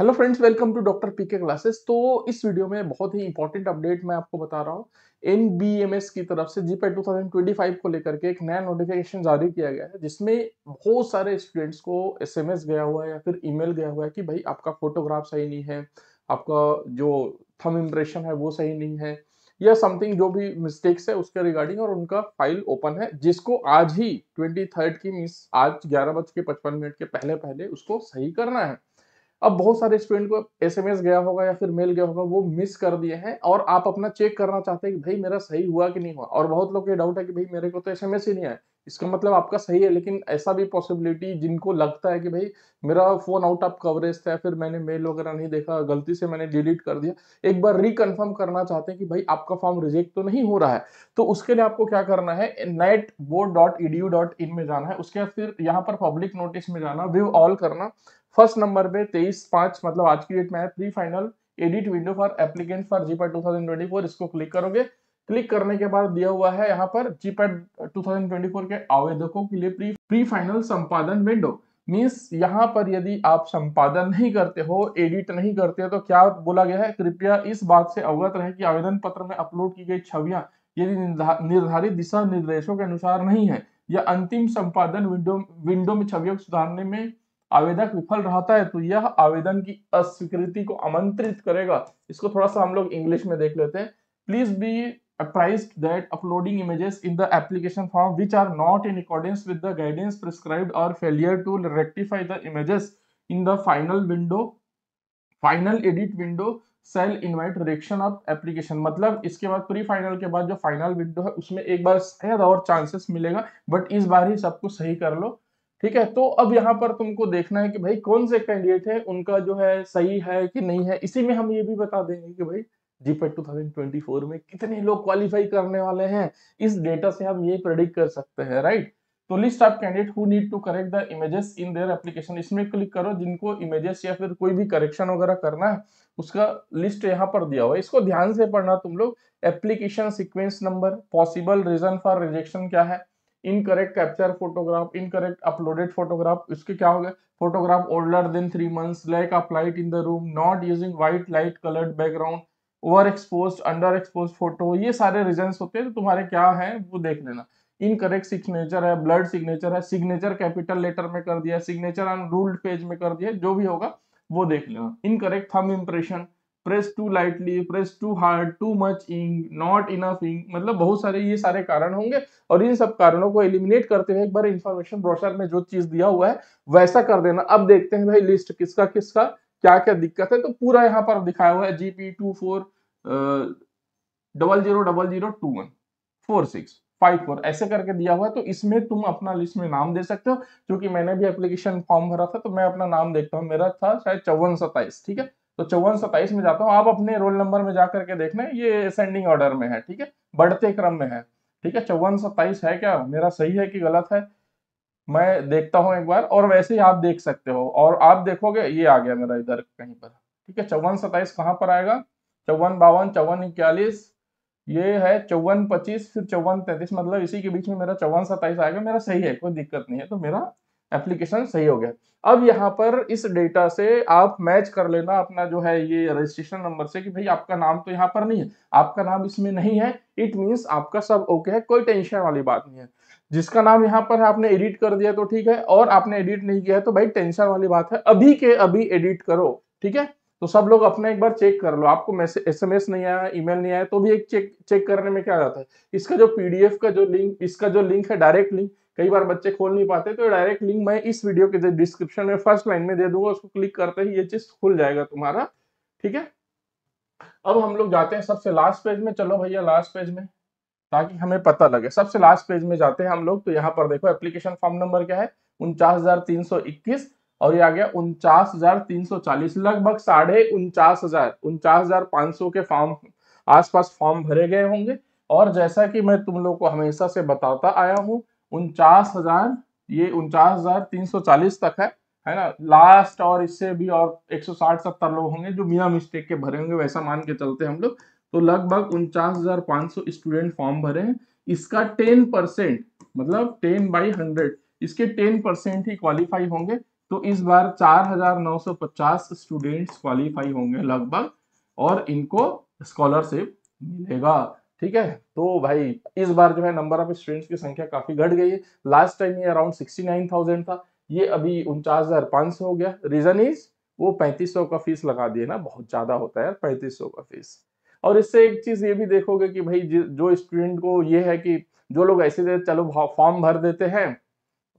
hello friends welcome to doctor PK classes तो इस video में बहुत ही इंपॉर्टेंट अपडेट मैं आपको बता रहा हूँ एन की तरफ से थाउजेंड ट्वेंटी फाइव को लेकर के एक नया नोटिफिकेशन जारी किया गया है जिसमें बहुत सारे स्टूडेंट्स को एस गया हुआ है या फिर ईमेल गया हुआ है कि भाई आपका फोटोग्राफ सही नहीं है आपका जो थम इम्प्रेशन है वो सही नहीं है या समथिंग जो भी मिस्टेक्स है उसके रिगार्डिंग और उनका फाइल ओपन है जिसको आज ही ट्वेंटी की मीस आज ग्यारह बज के पचपन मिनट के पहले पहले उसको सही करना है अब बहुत सारे स्टूडेंट को एसएमएस गया होगा या फिर मेल गया होगा वो मिस कर दिए हैं और आप अपना चेक करना चाहते हैं कि भाई मेरा सही हुआ कि नहीं हुआ और बहुत लोग ये डाउट है कि भाई मेरे को तो एसएमएस ही नहीं आया इसका मतलब आपका सही है लेकिन ऐसा भी पॉसिबिलिटी जिनको लगता है कि भाई मेरा फोन आउट ऑफ कवरेज था फिर मैंने मेल वगैरह नहीं देखा गलती से मैंने डिलीट कर दिया एक बार रिकन्फर्म करना चाहते हैं कि भाई आपका फॉर्म रिजेक्ट तो नहीं हो रहा है तो उसके लिए आपको क्या करना है नेट बोर्ड डॉट ई में जाना है उसके बाद फिर यहाँ पर पब्लिक नोटिस में जाना व्यू ऑल करना फर्स्ट नंबर पे तेईस पांच मतलब आज की डेट में है pre final edit window for applicant for GP GPAT 2024 इसको क्लिक करोगे क्लिक करने के बाद दिया हुआ है यहाँ पर जीपैट 2024 के आवेदकों के लिए प्री प्री फाइनल संपादन विंडो मीन्स यहाँ पर यदि आप संपादन नहीं करते हो एडिट नहीं करते हो तो क्या बोला गया है कृपया इस बात से अवगत रहे कि आवेदन पत्र में अपलोड की गई छवियां यदि निर्धारित दिशा निर्देशों के अनुसार नहीं है या अंतिम संपादन विंडो विंडो में छवियों को सुधारने में आवेदक विफल रहता है तो यह आवेदन की अस्वीकृति को आमंत्रित करेगा इसको थोड़ा सा हम लोग इंग्लिश में देख लेते हैं please be apprised that uploading images in the application form which are not in according with the guidance prescribe और failure to rectify the images in the final window final edit window shall invite reaction of application मतलब इसके बाद pre final के बाद जो final window है उसमें एक बार शायद और चांसेस मिलेगा बट इस बार ही सब कुछ सही कर लो ठीक है तो अब यहाँ पर तुमको देखना है कि भाई कौन से कैंडिडेट है उनका जो है सही है कि नहीं है इसी में हम ये भी बता देंगे कि भाई जीपेट 2024 में कितने लोग क्वालिफाई करने वाले हैं इस डेटा से हम ये प्रेडिक्ट कर सकते हैं राइट तो list of candidate who need to correct the images in their application इसमें क्लिक करो जिनको इमेजेस या फिर कोई भी करेक्शन वगैरह करना है उसका लिस्ट यहाँ पर दिया हुआ है इसको ध्यान से पढ़ना तुम लोग application sequence number possible reason for rejection क्या है incorrect capture photograph incorrect uploaded photograph इसके क्या हो गए photograph older than three months lack of light in the room not using white light coloured background over expose under expose photo ये सारे reason होते हैं तो तुम्हारे क्या है वो देख लेना इनकरेक्ट सिग्नेचर है ब्लड सिग्नेचर है सिग्नेचर कैपिटल लेटर में कर दिया सिग्नेचर अनरूल्ड पेज में कर दिया जो भी होगा वो देख लेना incorrect thumb impression press too lightly press too hard too much ink not enough ink मतलब बहुत सारे ये सारे कारण होंगे और इन सब कारणों को एलिमिनेट करते हुए एक बार इन्फॉर्मेशन ब्रोशर में जो चीज दिया हुआ है वैसा कर देना अब देखते हैं भाई लिस्ट किसका किसका क्या क्या दिक्कत है तो पूरा यहाँ पर दिखाया हुआ है GP two four double zero double zero two one four six five four ऐसे करके दिया हुआ है तो इसमें तुम अपना लिस्ट में नाम दे सकते हो क्योंकि मैंने भी एप्लीकेशन फॉर्म भरा था तो मैं अपना नाम देखता हूँ मेरा था शायद चौवन सत्ताईस ठीक है तो चौवन सत्ताईस में जाता हूँ आप अपने रोल नंबर में जाकर के देखना ये असेंडिंग ऑर्डर में है ठीक है बढ़ते क्रम में है ठीक है चौवन सत्ताईस है क्या मेरा सही है कि गलत है मैं देखता हूँ एक बार और वैसे ही आप देख सकते हो और आप देखोगे ये आ गया मेरा इधर कहीं पर ठीक है चौवन सत्ताईस कहाँ पर आएगा चौवन बावन चौवन इक्यालीस ये है चौवन पच्चीस फिर चौवन तैतीस मतलब इसी के बीच में मेरा चौवन सत्ताईस आएगा मेरा सही है कोई दिक्कत नहीं है तो मेरा एप्लीकेशन सही हो गया अब यहाँ पर इस डेटा से आप मैच कर लेना अपना जो है ये रजिस्ट्रेशन नंबर से कि भाई आपका नाम तो यहाँ पर नहीं है आपका नाम इसमें नहीं है इट मीन्स आपका सब ओके है कोई टेंशन वाली बात नहीं है जिसका नाम यहाँ पर है आपने एडिट कर दिया तो ठीक है और आपने एडिट नहीं किया है तो भाई टेंशन वाली बात है अभी के अभी एडिट करो ठीक है तो सब लोग अपना एक बार चेक कर लो आपको मैसेज एसएमएस नहीं आया ईमेल नहीं आया तो भी एक चेक चेक करने में क्या जाता है इसका जो पीडीएफ का जो लिंक इसका जो लिंक है डायरेक्ट लिंक कई बार बच्चे खोल नहीं पाते तो डायरेक्ट लिंक मैं इस वीडियो के डिस्क्रिप्शन में फर्स्ट लाइन में दे दूंगा उसको क्लिक करते ही ये चीज खुल जाएगा तुम्हारा ठीक है अब हम लोग जाते हैं सबसे लास्ट पेज में चलो भैया लास्ट पेज में ताकि हमें पता लगे सबसे लास्ट पेज में जाते हैं हम लोग तो यहाँ पर देखो एप्लीकेशन फॉर्म नंबर क्या है उनचास हजार तीन सौ इक्कीस और ये आ गया उनचास हजार तीन सौ चालीस लगभग साढ़े उनचास हजार उनचास हजार पांच सौ के फॉर्म आसपास फॉर्म भरे गए होंगे और जैसा कि मैं तुम लोग को हमेशा से बताता आया हूँ उनचास हजार ये उनचास हजार तीन सौ चालीस तक है है ना लास्ट और इससे भी और 160 सत्तर लोग होंगे जो मिया मिस्टेक के भरे होंगे वैसा मान के चलते हम लोग तो लगभग उनचास हजार स्टूडेंट फॉर्म भरे हैं इसका टेन परसेंट मतलब टेन बाई हंड्रेड इसके टेन परसेंट ही क्वालिफाई होंगे तो इस बार 4,950 स्टूडेंट्स क्वालिफाई होंगे लगभग और इनको स्कॉलरशिप मिलेगा ठीक है तो भाई इस बार जो है नंबर ऑफ स्टूडेंट्स की संख्या काफी घट गई है लास्ट टाइम ये अराउंड 69,000 था ये अभी उनचास हजार पांच सौ हो गया रीजन इज वो 3500 का फीस लगा दिए ना बहुत ज्यादा होता है पैंतीस सौ का फीस और इससे एक चीज ये भी देखोगे कि भाई जो स्टूडेंट को ये है कि जो लोग ऐसे चलो फॉर्म भर देते हैं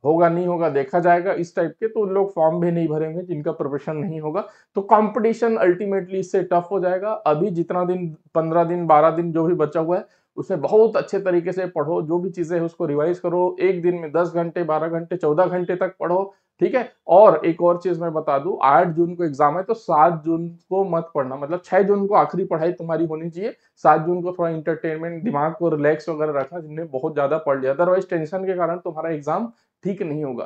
होगा नहीं होगा देखा जाएगा इस टाइप के तो उन लोग फॉर्म भी नहीं भरेंगे जिनका प्रोफेशन नहीं होगा तो कंपटीशन अल्टीमेटली इससे टफ हो जाएगा अभी जितना दिन पंद्रह दिन बारह दिन जो भी बचा हुआ है उसे बहुत अच्छे तरीके से पढ़ो जो भी चीज़ें हैं उसको रिवाइज करो एक दिन में दस घंटे बारह घंटे चौदह घंटे तक पढ़ो ठीक है और एक और चीज़ मैं बता दू आठ जून को एग्जाम है तो सात जून को मत पढ़ना मतलब छह जून को आखिरी पढ़ाई तुम्हारी होनी चाहिए सात जून को थोड़ा इंटरटेनमेंट दिमाग को रिलैक्स वगैरह रखना जिनने बहुत ज़्यादा पढ़ लिया अदरवाइज टेंशन के कारण तुम्हारा एग्जाम ठीक नहीं होगा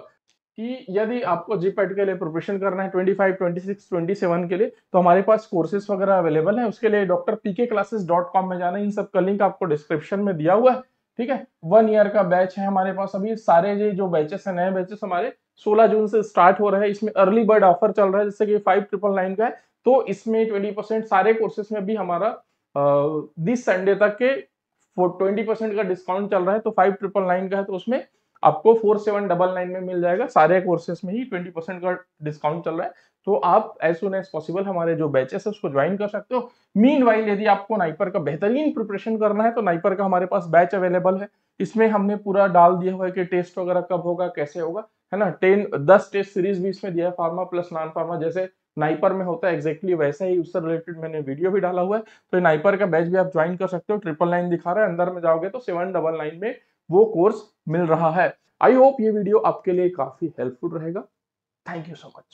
कि यदि आपको जीपेट के लिए प्रिपरेशन करना है 25, 26, 27 के लिए तो हमारे पास कोर्सेज वगैरह अवेलेबल है उसके लिए doctor P classes dot com में जाना इन सब का लिंक आपको डिस्क्रिप्शन में दिया हुआ है ठीक है वन ईयर का बैच है हमारे पास अभी सारे ये जो बैचेस हैं नए बैचेस हमारे 16 जून से स्टार्ट हो रहे हैं इसमें अर्ली बर्ड ऑफर चल रहा है जैसे कि फाइव ट्रिपल नाइन का है तो इसमें ट्वेंटी सारे कोर्सेस में भी हमारा दिस संडे तक के ट्वेंटी परसेंट का डिस्काउंट चल रहा है तो फाइव ट्रिपल नाइन का है तो उसमें आपको फोर सेवन डबल नाइन में मिल जाएगा सारे कोर्सेस में ही ट्वेंटी परसेंट का डिस्काउंट चल रहा है तो आप एज सुन एज पॉसिबल हमारे जो बैचेस है उसको ज्वाइन कर सकते हो मीन वाइल यदि आपको नाइपर का बेहतरीन प्रिपरेशन करना है तो नाइपर का हमारे पास बैच अवेलेबल है इसमें हमने पूरा डाल दिया हुआ है कि टेस्ट वगैरह कब होगा कैसे होगा है ना टेन दस टेस्ट सीरीज भी इसमें दिया है फार्मा प्लस नॉन फार्मा जैसे नाइपर में होता है एक्जैक्टली exactly वैसा ही उससे रिलेटेड मैंने वीडियो भी डाला हुआ है तो नाइपर का बैच भी आप ज्वाइन कर सकते हो ट्रिपल नाइन दिखा रहा है अंदर में जाओगे तो सेवन डबल नाइन में वो कोर्स मिल रहा है आई होप ये वीडियो आपके लिए काफी हेल्पफुल रहेगा थैंक यू सो मच